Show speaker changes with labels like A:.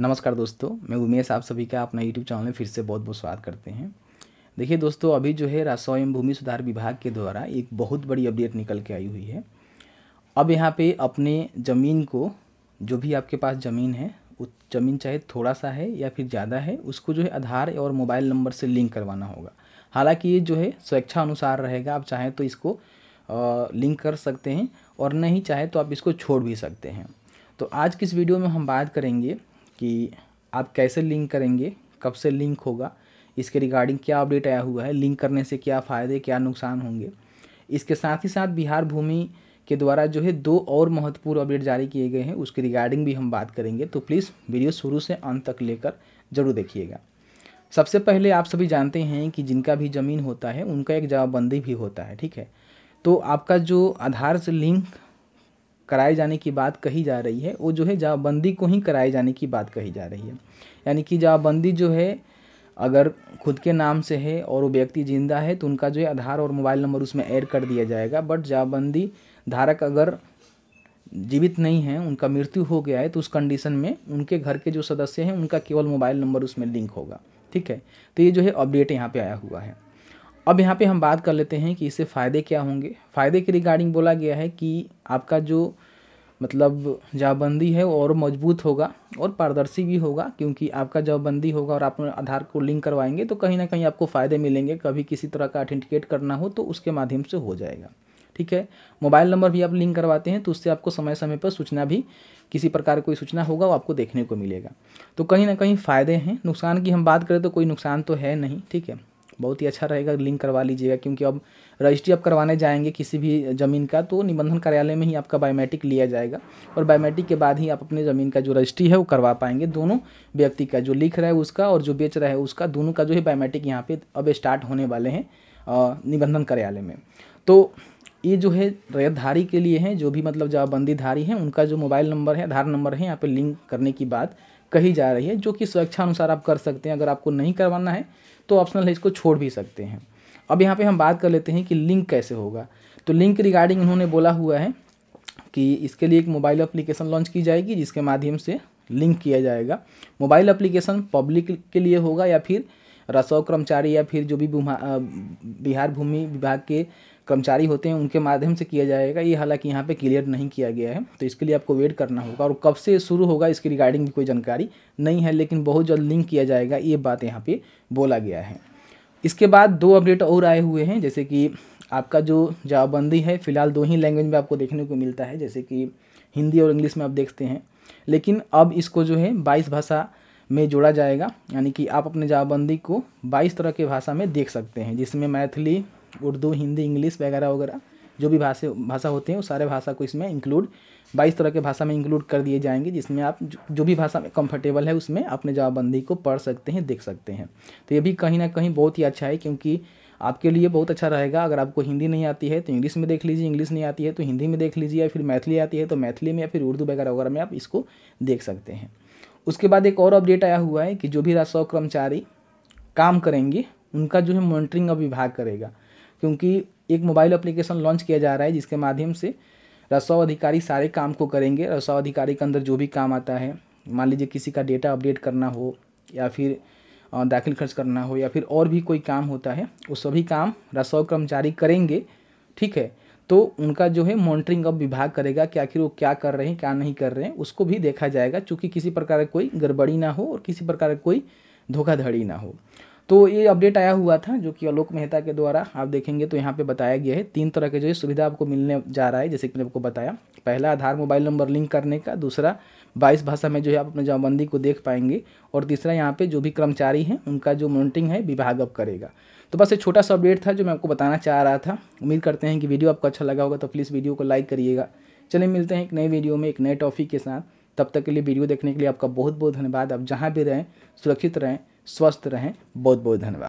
A: नमस्कार दोस्तों मैं उमेश आप सभी का अपना यूट्यूब चैनल में फिर से बहुत बहुत स्वागत करते हैं देखिए दोस्तों अभी जो है राजस्व एवं भूमि सुधार विभाग के द्वारा एक बहुत बड़ी अपडेट निकल के आई हुई है अब यहाँ पे अपने ज़मीन को जो भी आपके पास ज़मीन है वो ज़मीन चाहे थोड़ा सा है या फिर ज़्यादा है उसको जो है आधार और मोबाइल नंबर से लिंक करवाना होगा हालाँकि ये जो है स्वेच्छा अनुसार रहेगा आप चाहें तो इसको लिंक कर सकते हैं और नहीं चाहे तो आप इसको छोड़ भी सकते हैं तो आज की इस वीडियो में हम बात करेंगे कि आप कैसे लिंक करेंगे कब से लिंक होगा इसके रिगार्डिंग क्या अपडेट आया हुआ है लिंक करने से क्या फ़ायदे क्या नुकसान होंगे इसके साथ ही साथ बिहार भूमि के द्वारा जो है दो और महत्वपूर्ण अपडेट जारी किए गए हैं उसके रिगार्डिंग भी हम बात करेंगे तो प्लीज़ वीडियो शुरू से अंत तक लेकर जरूर देखिएगा सबसे पहले आप सभी जानते हैं कि जिनका भी ज़मीन होता है उनका एक जवाबबंदी भी होता है ठीक है तो आपका जो आधार से लिंक कराए जाने की बात कही जा रही है वो जो है जाबंदी को ही कराए जाने की बात कही जा रही है यानी कि जाबंदी जो है अगर खुद के नाम से है और वो व्यक्ति जिंदा है तो उनका जो है आधार और मोबाइल नंबर उसमें ऐड कर दिया जाएगा बट जाबंदी धारक अगर जीवित नहीं है उनका मृत्यु हो गया है तो उस कंडीशन में उनके घर के जो सदस्य हैं उनका केवल मोबाइल नंबर उसमें लिंक होगा ठीक है तो ये जो है अपडेट यहाँ पे आया हुआ है अब यहाँ पे हम बात कर लेते हैं कि इससे फ़ायदे क्या होंगे फ़ायदे के रिगार्डिंग बोला गया है कि आपका जो मतलब जाबंदी है और मजबूत होगा और पारदर्शी भी होगा क्योंकि आपका जाबंदी होगा और आप आधार को लिंक करवाएंगे तो कहीं ना कहीं आपको फ़ायदे मिलेंगे कभी किसी तरह का अथेंटिकेट करना हो तो उसके माध्यम से हो जाएगा ठीक है मोबाइल नंबर भी आप लिंक करवाते हैं तो उससे आपको समय समय पर सूचना भी किसी प्रकार कोई सूचना होगा वो आपको देखने को मिलेगा तो कहीं ना कहीं फ़ायदे हैं नुकसान की हम बात करें तो कोई नुकसान तो है नहीं ठीक है बहुत ही अच्छा रहेगा लिंक करवा लीजिएगा क्योंकि अब रजिस्ट्री आप करवाने जाएंगे किसी भी ज़मीन का तो निबंधन कार्यालय में ही आपका बायोमेट्रिक लिया जाएगा और बायोमेट्रिक के बाद ही आप अपने ज़मीन का जो रजिस्ट्री है वो करवा पाएंगे दोनों व्यक्ति का जो लिख रहा है उसका और जो बेच रहा है उसका दोनों का जो है बायोमेट्रिक यहाँ पर अब स्टार्ट होने वाले हैं निबंधन कार्यालय में तो ये जो है रैयतधारी के लिए हैं जो भी मतलब जवाबबंदीधारी हैं उनका जो मोबाइल नंबर है आधार नंबर है यहाँ पे लिंक करने की बात कही जा रही है जो कि अनुसार आप कर सकते हैं अगर आपको नहीं करवाना है तो ऑप्शनल है इसको छोड़ भी सकते हैं अब यहाँ पे हम बात कर लेते हैं कि लिंक कैसे होगा तो लिंक रिगार्डिंग उन्होंने बोला हुआ है कि इसके लिए एक मोबाइल एप्लीकेशन लॉन्च की जाएगी जिसके माध्यम से लिंक किया जाएगा मोबाइल एप्लीकेशन पब्लिक के लिए होगा या फिर रसो कर्मचारी या फिर जो भी बिहार भूमि विभाग के कर्मचारी होते हैं उनके माध्यम से किया जाएगा ये हालांकि यहाँ पे क्लियर नहीं किया गया है तो इसके लिए आपको वेट करना होगा और कब से शुरू होगा इसकी रिगार्डिंग भी कोई जानकारी नहीं है लेकिन बहुत जल्द लिंक किया जाएगा ये बात यहाँ पे बोला गया है इसके बाद दो अपडेट और आए हुए हैं जैसे कि आपका जो जवाबबंदी है फिलहाल दो ही लैंग्वेज में आपको देखने को मिलता है जैसे कि हिंदी और इंग्लिश में आप देखते हैं लेकिन अब इसको जो है बाईस भाषा में जोड़ा जाएगा यानी कि आप अपने जाबंदी को 22 तरह के भाषा में देख सकते हैं जिसमें मैथिली उर्दू हिंदी इंग्लिश वगैरह वगैरह जो भी भाषा भाषा होते हैं वो सारे भाषा को इसमें इंक्लूड बाईस तरह के भाषा में इंक्लूड कर दिए जाएंगे जिसमें आप जो भी भाषा में कंफर्टेबल है उसमें अपने जवाबबंदी को पढ़ सकते हैं देख सकते हैं तो ये भी कहीं ना कहीं बहुत ही अच्छा है क्योंकि आपके लिए बहुत अच्छा रहेगा अगर आपको हिंदी नहीं आती है तो इंग्लिश में देख लीजिए इंग्लिश नहीं आती है तो हिंदी में देख लीजिए या फिर मैथिली आती है तो मैथिली में या फिर उर्दू वगैरह वगैरह में आप इसको देख सकते हैं उसके बाद एक और अपडेट आया हुआ है कि जो भी राजस्व कर्मचारी काम करेंगे उनका जो है मॉनिटरिंग अब विभाग करेगा क्योंकि एक मोबाइल एप्लीकेशन लॉन्च किया जा रहा है जिसके माध्यम से रसौ अधिकारी सारे काम को करेंगे रसाव अधिकारी के अंदर जो भी काम आता है मान लीजिए किसी का डेटा अपडेट करना हो या फिर दाखिल खर्च करना हो या फिर और भी कोई काम होता है वो सभी काम रसौ कर्मचारी करेंगे ठीक है तो उनका जो है मॉनिटरिंग अब विभाग करेगा कि आखिर वो क्या कर रहे हैं क्या नहीं कर रहे हैं उसको भी देखा जाएगा चूँकि किसी प्रकार कोई गड़बड़ी ना हो और किसी प्रकार कोई धोखाधड़ी ना हो तो ये अपडेट आया हुआ था जो कि आलोक मेहता के द्वारा आप देखेंगे तो यहाँ पे बताया गया है तीन तरह के जो है सुविधा आपको मिलने जा रहा है जैसे कि मैंने आपको बताया पहला आधार मोबाइल नंबर लिंक करने का दूसरा बाईस भाषा में जो है आप अपने जमाबंदी को देख पाएंगे और तीसरा यहाँ पर जो भी कर्मचारी हैं उनका जो मोनिटिंग है विभाग अब करेगा तो बस एक छोटा सा अपडेट था जो मैं आपको बताना चाह रहा था उम्मीद करते हैं कि वीडियो आपको अच्छा लगा होगा तो प्लीज़ वीडियो को लाइक करिएगा चलिए मिलते हैं एक नए वीडियो में एक नए टॉपिक के साथ तब तक के लिए वीडियो देखने के लिए आपका बहुत बहुत धन्यवाद आप जहाँ भी रहें सुरक्षित रहें स्वस्थ रहें बहुत बहुत धन्यवाद